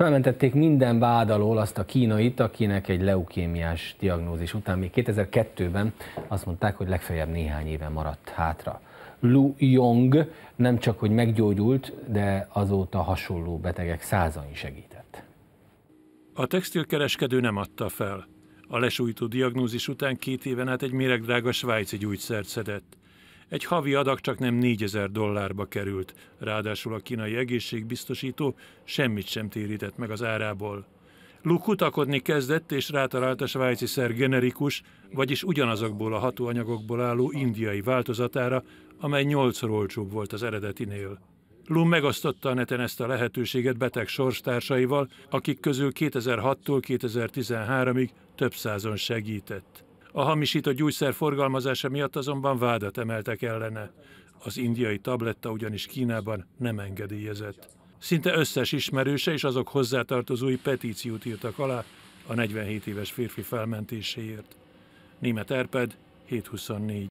Felmentették minden vád alól azt a kínait, akinek egy leukémiás diagnózis után még 2002-ben azt mondták, hogy legfeljebb néhány éve maradt hátra. Lu Yong nem csak, hogy meggyógyult, de azóta hasonló betegek százain segített. A textilkereskedő nem adta fel. A lesújtó diagnózis után két éven át egy méregdrága svájci gyógyszert szedett. Egy havi adag csak nem 4000 dollárba került, ráadásul a kínai egészségbiztosító semmit sem térített meg az árából. Lu kutakodni kezdett, és rátalált a svájci szer generikus, vagyis ugyanazokból a hatóanyagokból álló indiai változatára, amely nyolcszor olcsóbb volt az eredetinél. Lu megosztotta a neten ezt a lehetőséget beteg sorstársaival, akik közül 2006-tól 2013-ig több százon segített. A hamisított gyógyszer forgalmazása miatt azonban vádat emeltek ellene. Az indiai tabletta ugyanis Kínában nem engedélyezett. Szinte összes ismerőse és azok hozzátartozói petíciót írtak alá a 47 éves férfi felmentéséért. Német Erped, 724.